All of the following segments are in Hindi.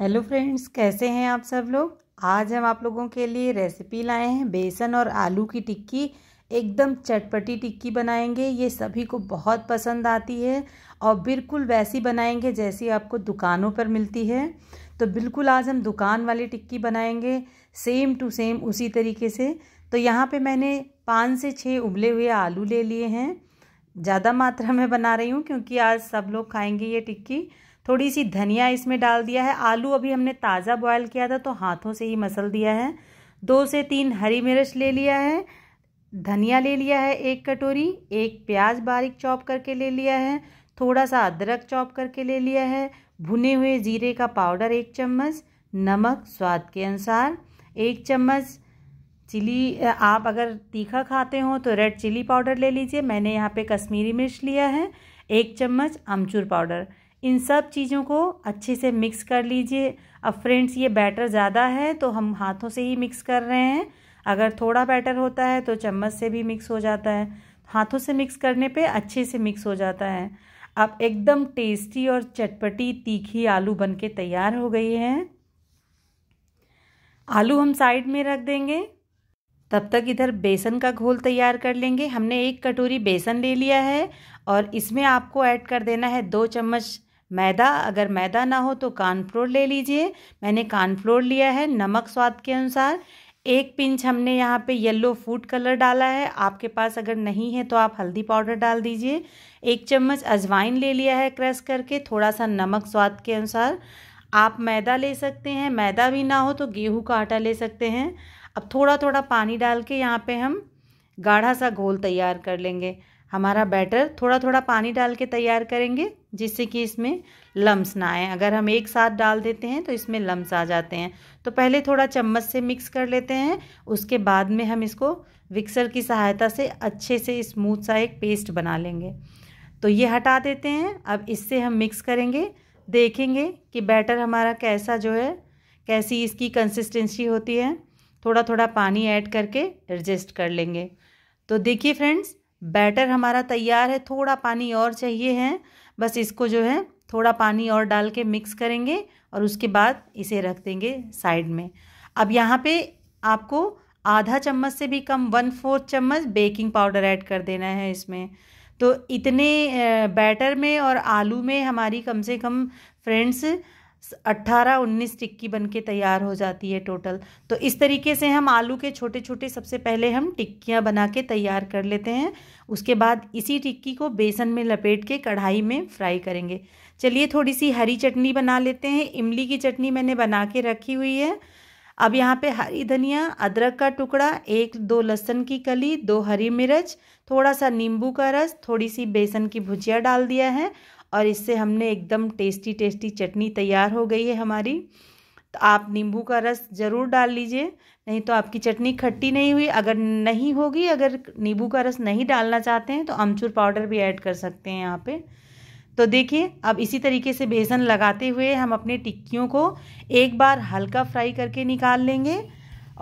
हेलो फ्रेंड्स कैसे हैं आप सब लोग आज हम आप लोगों के लिए रेसिपी लाए हैं बेसन और आलू की टिक्की एकदम चटपटी टिक्की बनाएंगे ये सभी को बहुत पसंद आती है और बिल्कुल वैसी बनाएंगे जैसी आपको दुकानों पर मिलती है तो बिल्कुल आज हम दुकान वाली टिक्की बनाएंगे सेम टू सेम उसी तरीके से तो यहाँ पे मैंने पाँच से छः उबले हुए आलू ले लिए हैं ज़्यादा मात्रा में बना रही हूँ क्योंकि आज सब लोग खाएँगे ये टिक्की थोड़ी सी धनिया इसमें डाल दिया है आलू अभी हमने ताज़ा बॉयल किया था तो हाथों से ही मसल दिया है दो से तीन हरी मिर्च ले लिया है धनिया ले लिया है एक कटोरी एक प्याज बारीक चॉप करके ले लिया है थोड़ा सा अदरक चॉप करके ले लिया है भुने हुए जीरे का पाउडर एक चम्मच नमक स्वाद के अनुसार एक चम्मच चिली आप अगर तीखा खाते हो तो रेड चिली पाउडर ले लीजिए मैंने यहाँ पे कश्मीरी मिर्च लिया है एक चम्मच अमचूर पाउडर इन सब चीज़ों को अच्छे से मिक्स कर लीजिए अब फ्रेंड्स ये बैटर ज़्यादा है तो हम हाथों से ही मिक्स कर रहे हैं अगर थोड़ा बैटर होता है तो चम्मच से भी मिक्स हो जाता है हाथों से मिक्स करने पे अच्छे से मिक्स हो जाता है अब एकदम टेस्टी और चटपटी तीखी आलू बनके तैयार हो गई है आलू हम साइड में रख देंगे तब तक इधर बेसन का घोल तैयार कर लेंगे हमने एक कटोरी बेसन ले लिया है और इसमें आपको ऐड कर देना है दो चम्मच मैदा अगर मैदा ना हो तो कानफ्लोर ले लीजिए मैंने कानफ्लोर लिया है नमक स्वाद के अनुसार एक पिंच हमने यहाँ पे येलो फूड कलर डाला है आपके पास अगर नहीं है तो आप हल्दी पाउडर डाल दीजिए एक चम्मच अजवाइन ले लिया है क्रश करके थोड़ा सा नमक स्वाद के अनुसार आप मैदा ले सकते हैं मैदा भी ना हो तो गेहूं का आटा ले सकते हैं अब थोड़ा थोड़ा पानी डाल के यहाँ पे हम गाढ़ा सा घोल तैयार कर लेंगे हमारा बैटर थोड़ा थोड़ा पानी डाल के तैयार करेंगे जिससे कि इसमें लम्स ना आए अगर हम एक साथ डाल देते हैं तो इसमें लम्स आ जाते हैं तो पहले थोड़ा चम्मच से मिक्स कर लेते हैं उसके बाद में हम इसको विक्सर की सहायता से अच्छे से स्मूथ सा एक पेस्ट बना लेंगे तो ये हटा देते हैं अब इससे हम मिक्स करेंगे देखेंगे कि बैटर हमारा कैसा जो है कैसी इसकी कंसिस्टेंसी होती है थोड़ा थोड़ा पानी ऐड करके एडजस्ट कर लेंगे तो देखिए फ्रेंड्स बैटर हमारा तैयार है थोड़ा पानी और चाहिए है बस इसको जो है थोड़ा पानी और डाल के मिक्स करेंगे और उसके बाद इसे रख देंगे साइड में अब यहाँ पे आपको आधा चम्मच से भी कम वन फोर्थ चम्मच बेकिंग पाउडर ऐड कर देना है इसमें तो इतने बैटर में और आलू में हमारी कम से कम फ्रेंड्स अट्ठारह उन्नीस टिक्की बन के तैयार हो जाती है टोटल तो इस तरीके से हम आलू के छोटे छोटे सबसे पहले हम टिक्कियाँ बना के तैयार कर लेते हैं उसके बाद इसी टिक्की को बेसन में लपेट के कढ़ाई में फ्राई करेंगे चलिए थोड़ी सी हरी चटनी बना लेते हैं इमली की चटनी मैंने बना के रखी हुई है अब यहाँ पे हरी धनिया अदरक का टुकड़ा एक दो लहसन की कली दो हरी मिर्च थोड़ा सा नींबू का रस थोड़ी सी बेसन की भुजिया डाल दिया है और इससे हमने एकदम टेस्टी टेस्टी चटनी तैयार हो गई है हमारी तो आप नींबू का रस ज़रूर डाल लीजिए नहीं तो आपकी चटनी खट्टी नहीं हुई अगर नहीं होगी अगर नींबू का रस नहीं डालना चाहते हैं तो अमचूर पाउडर भी ऐड कर सकते हैं यहाँ पे तो देखिए अब इसी तरीके से बेसन लगाते हुए हम अपने टिक्कियों को एक बार हल्का फ्राई करके निकाल लेंगे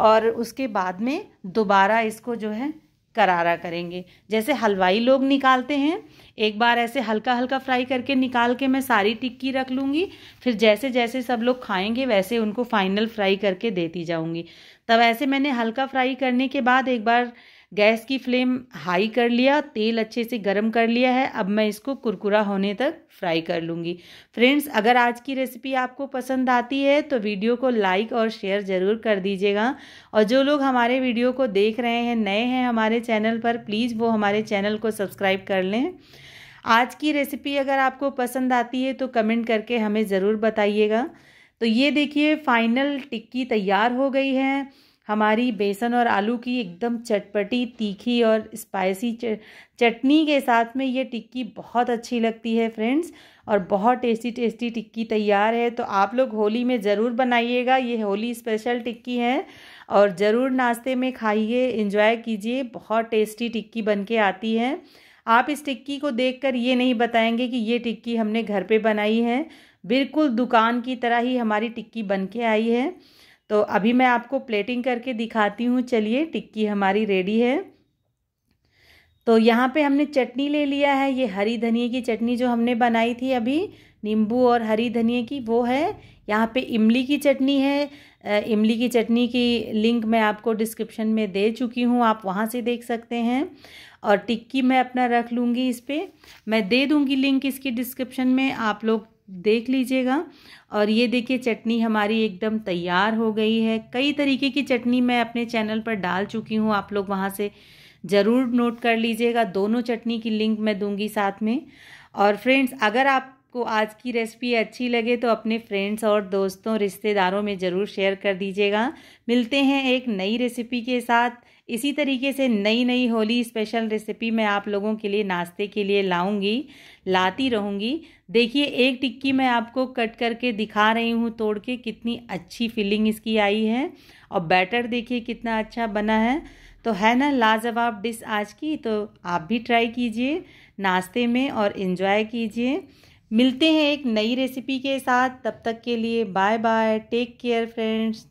और उसके बाद में दोबारा इसको जो है करारा करेंगे जैसे हलवाई लोग निकालते हैं एक बार ऐसे हल्का हल्का फ्राई करके निकाल के मैं सारी टिक्की रख लूँगी फिर जैसे जैसे सब लोग खाएंगे वैसे उनको फाइनल फ्राई करके देती जाऊँगी तब ऐसे मैंने हल्का फ्राई करने के बाद एक बार गैस की फ्लेम हाई कर लिया तेल अच्छे से गर्म कर लिया है अब मैं इसको कुरकुरा होने तक फ्राई कर लूँगी फ्रेंड्स अगर आज की रेसिपी आपको पसंद आती है तो वीडियो को लाइक और शेयर ज़रूर कर दीजिएगा और जो लोग हमारे वीडियो को देख रहे हैं नए हैं हमारे चैनल पर प्लीज़ वो हमारे चैनल को सब्सक्राइब कर लें आज की रेसिपी अगर आपको पसंद आती है तो कमेंट करके हमें ज़रूर बताइएगा तो ये देखिए फाइनल टिक्की तैयार हो गई है हमारी बेसन और आलू की एकदम चटपटी तीखी और स्पाइसी चटनी के साथ में ये टिक्की बहुत अच्छी लगती है फ्रेंड्स और बहुत टेस्टी टेस्टी टिक्की तैयार है तो आप लोग होली में ज़रूर बनाइएगा ये होली स्पेशल टिक्की है और ज़रूर नाश्ते में खाइए इंजॉय कीजिए बहुत टेस्टी टिक्की बन के आती है आप इस टिक्की को कर ये नहीं बताएंगे कि ये टिक्की हमने घर पर बनाई है बिल्कुल दुकान की तरह ही हमारी टिक्की बन के आई है तो अभी मैं आपको प्लेटिंग करके दिखाती हूँ चलिए टिक्की हमारी रेडी है तो यहाँ पे हमने चटनी ले लिया है ये हरी धनिए की चटनी जो हमने बनाई थी अभी नींबू और हरी धनिए की वो है यहाँ पे इमली की चटनी है इमली की चटनी की लिंक मैं आपको डिस्क्रिप्शन में दे चुकी हूँ आप वहाँ से देख सकते हैं और टिक्की मैं अपना रख लूँगी इस पर मैं दे दूँगी लिंक इसकी डिस्क्रिप्शन में आप लोग देख लीजिएगा और ये देखिए चटनी हमारी एकदम तैयार हो गई है कई तरीके की चटनी मैं अपने चैनल पर डाल चुकी हूँ आप लोग वहाँ से ज़रूर नोट कर लीजिएगा दोनों चटनी की लिंक मैं दूंगी साथ में और फ्रेंड्स अगर आप आपको आज की रेसिपी अच्छी लगे तो अपने फ्रेंड्स और दोस्तों रिश्तेदारों में ज़रूर शेयर कर दीजिएगा मिलते हैं एक नई रेसिपी के साथ इसी तरीके से नई नई होली स्पेशल रेसिपी मैं आप लोगों के लिए नाश्ते के लिए लाऊंगी लाती रहूंगी देखिए एक टिक्की मैं आपको कट करके दिखा रही हूँ तोड़ के कितनी अच्छी फीलिंग इसकी आई है और बैटर देखिए कितना अच्छा बना है तो है ना लाजवाब डिश आज की तो आप भी ट्राई कीजिए नाश्ते में और इन्जॉय कीजिए मिलते हैं एक नई रेसिपी के साथ तब तक के लिए bye bye take care friends